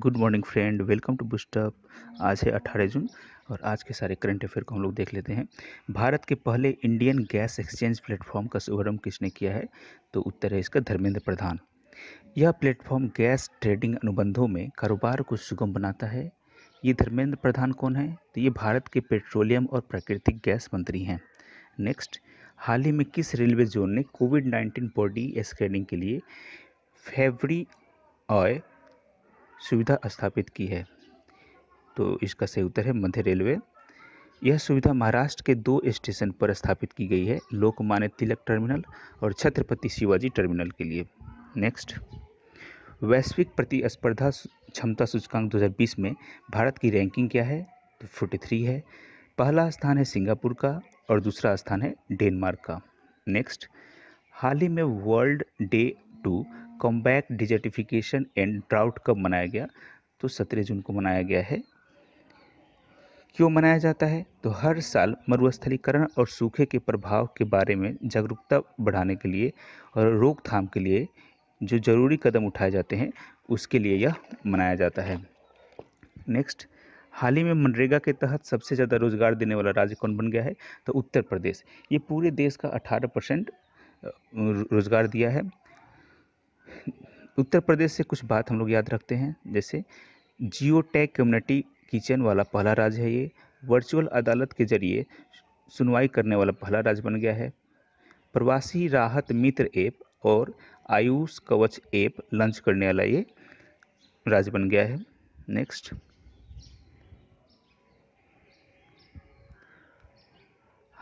good morning friend welcome to boost up आज है अट्ठारह जून और आज के सारे करंट अफेयर को हम लोग देख लेते हैं भारत के पहले इंडियन गैस एक्सचेंज प्लेटफॉर्म का शुभारंभ किसने किया है तो उत्तर है इसका धर्मेंद्र प्रधान यह प्लेटफॉर्म गैस ट्रेडिंग अनुबंधों में कारोबार को सुगम बनाता है ये धर्मेंद्र प्रधान कौन है तो ये भारत के पेट्रोलियम और प्राकृतिक गैस मंत्री हैं नेक्स्ट हाल ही में किस रेलवे जोन ने कोविड नाइन्टीन बॉडी स्कैनिंग के लिए फेवरी ऑय सुविधा स्थापित की है तो इसका सही उत्तर है मध्य रेलवे यह सुविधा महाराष्ट्र के दो स्टेशन पर स्थापित की गई है लोकमान्य तिलक टर्मिनल और छत्रपति शिवाजी टर्मिनल के लिए नेक्स्ट वैश्विक प्रतिस्पर्धा क्षमता सूचकांक 2020 में भारत की रैंकिंग क्या है तो 43 है पहला स्थान है सिंगापुर का और दूसरा स्थान है डेनमार्क का नेक्स्ट हाल ही में world day to combat desertification and drought कब मनाया गया तो सत्रह जून को मनाया गया है क्यों मनाया जाता है तो हर साल मरुस्थलीकरण और सूखे के प्रभाव के बारे में जागरूकता बढ़ाने के लिए और रोकथाम के लिए जो जरूरी कदम उठाए जाते हैं उसके लिए यह मनाया जाता है नेक्स्ट हाल ही में मनरेगा के तहत सबसे ज़्यादा रोजगार देने वाला राज्य कौन बन गया है तो उत्तर प्रदेश ये पूरे देश का 18 परसेंट रोजगार दिया है उत्तर प्रदेश से कुछ बात हम लोग याद रखते हैं जैसे जियो टैग कम्युनिटी किचन वाला पहला राज्य है ये वर्चुअल अदालत के जरिए सुनवाई करने वाला पहला राज्य बन गया है प्रवासी राहत मित्र ऐप और आयुष कवच ऐप लॉन्च करने वाला ये राज्य बन गया है नेक्स्ट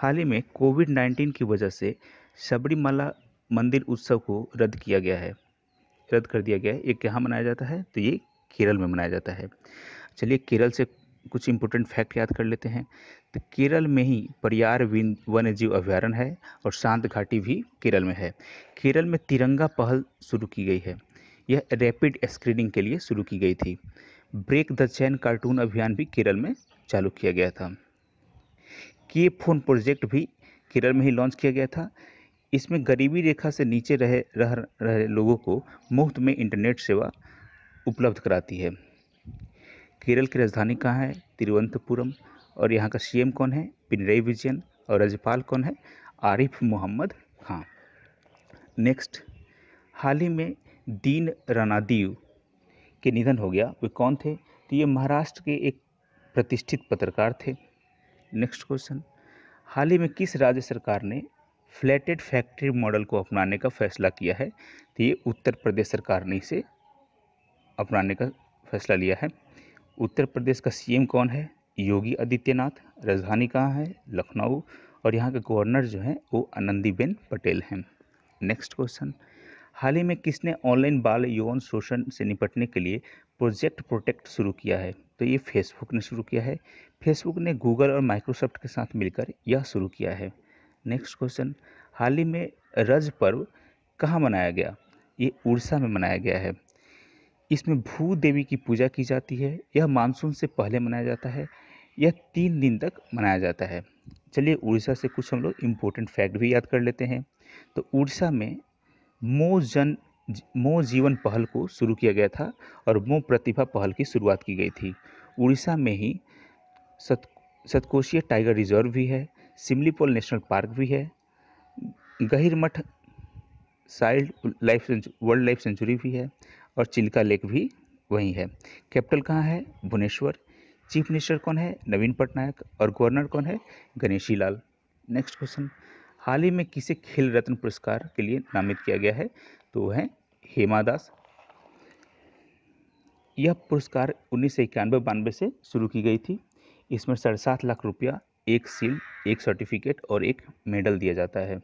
हाल ही में कोविड 19 की वजह से सबरीमाला मंदिर उत्सव को रद्द किया गया है रद्द कर दिया गया है ये कहाँ मनाया जाता है तो ये केरल में मनाया जाता है चलिए केरल से कुछ इंपोर्टेंट फैक्ट याद कर लेते हैं तो केरल में ही परियार वन्य जीव अभ्यारण्य है और शांत घाटी भी केरल में है केरल में तिरंगा पहल शुरू की गई है यह रैपिड स्क्रीनिंग के लिए शुरू की गई थी ब्रेक द चैन कार्टून अभियान भी केरल में चालू किया गया था के फोन प्रोजेक्ट भी केरल में ही लॉन्च किया गया था इसमें गरीबी रेखा से नीचे रहे रह रहे लोगों को मुफ्त में इंटरनेट सेवा उपलब्ध कराती है केरल की राजधानी कहाँ है तिरुवनंतपुरम और यहाँ का सीएम कौन है पिनरई विजयन और राज्यपाल कौन है आरिफ मोहम्मद खां नेक्स्ट हाल ही में दीन रानादीव के निधन हो गया वे कौन थे तो ये महाराष्ट्र के एक प्रतिष्ठित पत्रकार थे नेक्स्ट क्वेश्चन हाल ही में किस राज्य सरकार ने फ्लैटेड फैक्ट्री मॉडल को अपनाने का फैसला किया है तो ये उत्तर प्रदेश सरकार ने इसे अपनाने का फैसला लिया है उत्तर प्रदेश का सीएम कौन है योगी आदित्यनाथ राजधानी कहाँ है लखनऊ और यहाँ के गवर्नर जो हैं वो आनंदीबेन पटेल हैं नेक्स्ट क्वेश्चन हाल ही में किसने ऑनलाइन बाल यौन शोषण से निपटने के लिए प्रोजेक्ट प्रोटेक्ट शुरू किया है तो ये फेसबुक ने शुरू किया है फेसबुक ने गूगल और माइक्रोसॉफ्ट के साथ मिलकर यह शुरू किया है नेक्स्ट क्वेश्चन हाल ही में रज पर्व कहाँ मनाया गया ये उड़ीसा में मनाया गया है इसमें भू देवी की पूजा की जाती है यह मानसून से पहले मनाया जाता है यह तीन दिन तक मनाया जाता है चलिए उड़ीसा से कुछ हम लोग इम्पोर्टेंट फैक्ट भी याद कर लेते हैं तो उड़ीसा में मो जन मो जीवन पहल को शुरू किया गया था और मो प्रतिभा पहल की शुरुआत की गई थी उड़ीसा में ही सत सतकोशिया टाइगर रिजर्व भी है सिमलीपोल नेशनल पार्क भी है Gahirmatha wildlife world life sanctuary भी है और चिल्का लेक भी वहीं है कैपिटल कहाँ है भुवनेश्वर चीफ मिनिस्टर कौन है नवीन पटनायक और गवर्नर कौन है गणेशी लाल नेक्स्ट क्वेश्चन हाल ही में किसे खेल रत्न पुरस्कार के लिए नामित किया गया है तो वह है हेमा दास यह पुरस्कार उन्नीस सौ इक्यानवे बानवे से शुरू की गई थी इसमें साढ़े सात लाख रुपया एक सील एक सर्टिफिकेट और एक मेडल दिया जाता है